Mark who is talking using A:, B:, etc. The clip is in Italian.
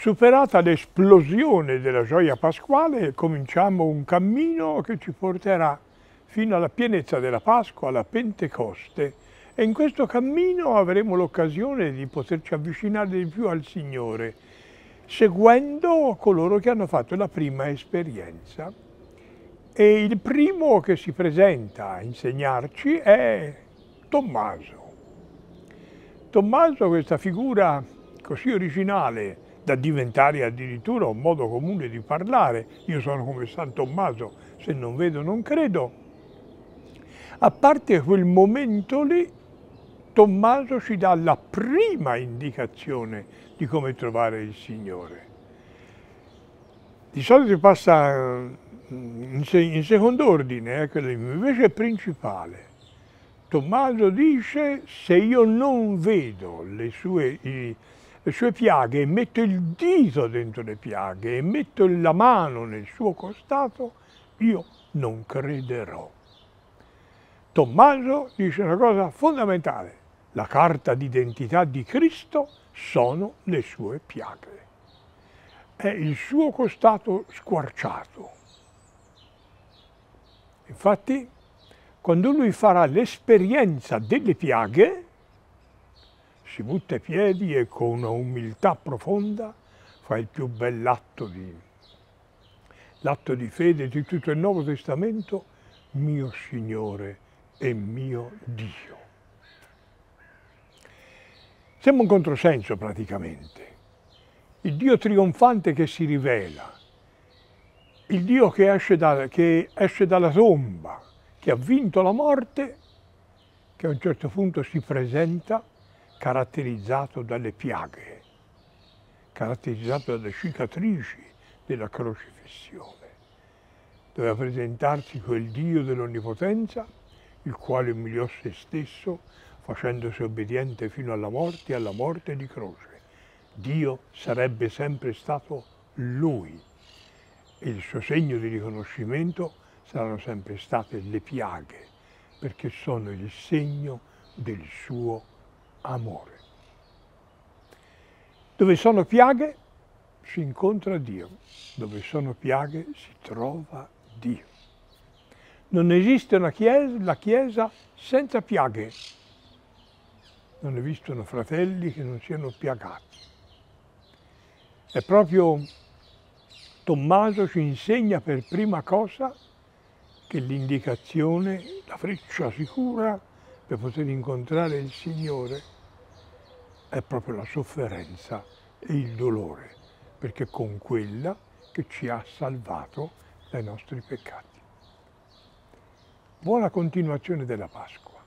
A: Superata l'esplosione della gioia pasquale, cominciamo un cammino che ci porterà fino alla pienezza della Pasqua, alla Pentecoste, e in questo cammino avremo l'occasione di poterci avvicinare di più al Signore, seguendo coloro che hanno fatto la prima esperienza. E il primo che si presenta a insegnarci è Tommaso. Tommaso, questa figura così originale, da diventare addirittura un modo comune di parlare, io sono come San Tommaso, se non vedo non credo, a parte quel momento lì, Tommaso ci dà la prima indicazione di come trovare il Signore. Di solito passa mm, in secondo ordine, ecco, invece è principale. Tommaso dice, se io non vedo le sue, i, le sue piaghe e metto il dito dentro le piaghe e metto la mano nel suo costato, io non crederò. Tommaso dice una cosa fondamentale, la carta d'identità di Cristo sono le sue piaghe. È il suo costato squarciato. Infatti, quando lui farà l'esperienza delle piaghe, si butta i piedi e con una umiltà profonda fa il più bell'atto di, di fede di tutto il Nuovo Testamento, mio Signore e mio Dio. Sembra un controsenso praticamente. Il Dio trionfante che si rivela, il Dio che esce, da, che esce dalla tomba, che ha vinto la morte, che a un certo punto si presenta caratterizzato dalle piaghe, caratterizzato dalle cicatrici della crocifissione. Doveva presentarsi quel Dio dell'onnipotenza, il quale umiliò se stesso, facendosi obbediente fino alla morte e alla morte di croce. Dio sarebbe sempre stato Lui e il suo segno di riconoscimento saranno sempre state le piaghe, perché sono il segno del suo amore. Dove sono piaghe si incontra Dio, dove sono piaghe si trova Dio. Non esiste una chiesa, la Chiesa senza piaghe. Non esistono fratelli che non siano piagati. È proprio Tommaso ci insegna per prima cosa che l'indicazione, la freccia sicura per poter incontrare il Signore è proprio la sofferenza e il dolore, perché con quella che ci ha salvato dai nostri peccati. Buona continuazione della Pasqua.